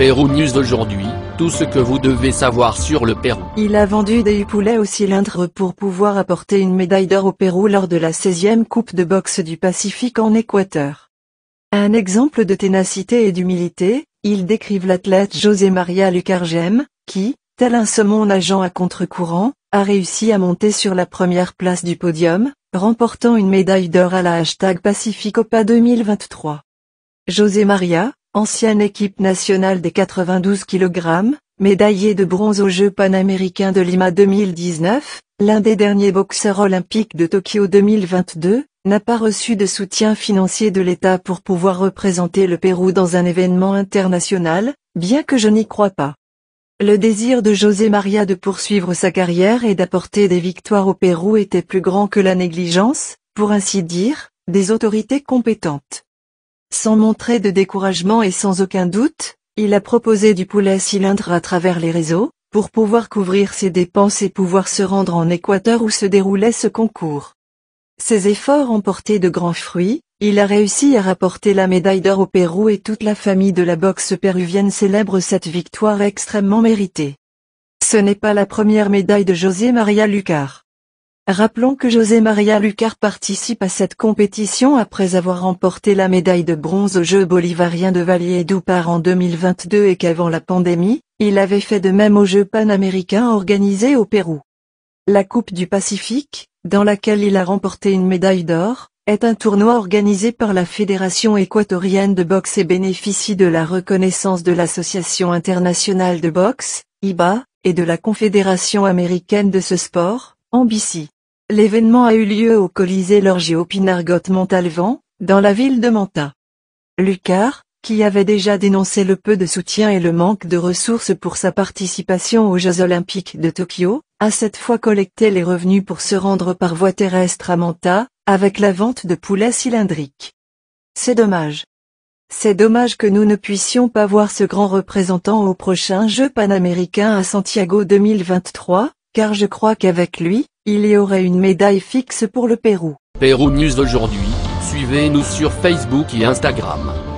Pérou News d'aujourd'hui, tout ce que vous devez savoir sur le Pérou. Il a vendu des poulets au cylindre pour pouvoir apporter une médaille d'or au Pérou lors de la 16e Coupe de boxe du Pacifique en Équateur. Un exemple de ténacité et d'humilité, ils décrivent l'athlète José Maria Lucargem, qui, tel un saumon nageant à contre-courant, a réussi à monter sur la première place du podium, remportant une médaille d'or à la hashtag Pacificopa 2023. José Maria, Ancienne équipe nationale des 92 kg, médaillé de bronze aux Jeux panaméricains de Lima 2019, l'un des derniers boxeurs olympiques de Tokyo 2022, n'a pas reçu de soutien financier de l'État pour pouvoir représenter le Pérou dans un événement international, bien que je n'y crois pas. Le désir de José Maria de poursuivre sa carrière et d'apporter des victoires au Pérou était plus grand que la négligence, pour ainsi dire, des autorités compétentes. Sans montrer de découragement et sans aucun doute, il a proposé du poulet cylindre à travers les réseaux, pour pouvoir couvrir ses dépenses et pouvoir se rendre en Équateur où se déroulait ce concours. Ses efforts ont porté de grands fruits, il a réussi à rapporter la médaille d'or au Pérou et toute la famille de la boxe péruvienne célèbre cette victoire extrêmement méritée. Ce n'est pas la première médaille de José María Lucar. Rappelons que José María Lucar participe à cette compétition après avoir remporté la médaille de bronze aux Jeux bolivariens de Dupar en 2022 et qu'avant la pandémie, il avait fait de même aux Jeux panaméricains organisés au Pérou. La Coupe du Pacifique, dans laquelle il a remporté une médaille d'or, est un tournoi organisé par la Fédération équatorienne de boxe et bénéficie de la reconnaissance de l'Association internationale de boxe, IBA, et de la Confédération américaine de ce sport, Ambici. L'événement a eu lieu au Colisée Lorgio Pinargot-Montalvan, dans la ville de Manta. Lucar, qui avait déjà dénoncé le peu de soutien et le manque de ressources pour sa participation aux Jeux olympiques de Tokyo, a cette fois collecté les revenus pour se rendre par voie terrestre à Manta, avec la vente de poulets cylindriques. C'est dommage. C'est dommage que nous ne puissions pas voir ce grand représentant au prochain Jeu panaméricain à Santiago 2023, car je crois qu'avec lui, il y aurait une médaille fixe pour le Pérou. Pérou News aujourd'hui, suivez-nous sur Facebook et Instagram.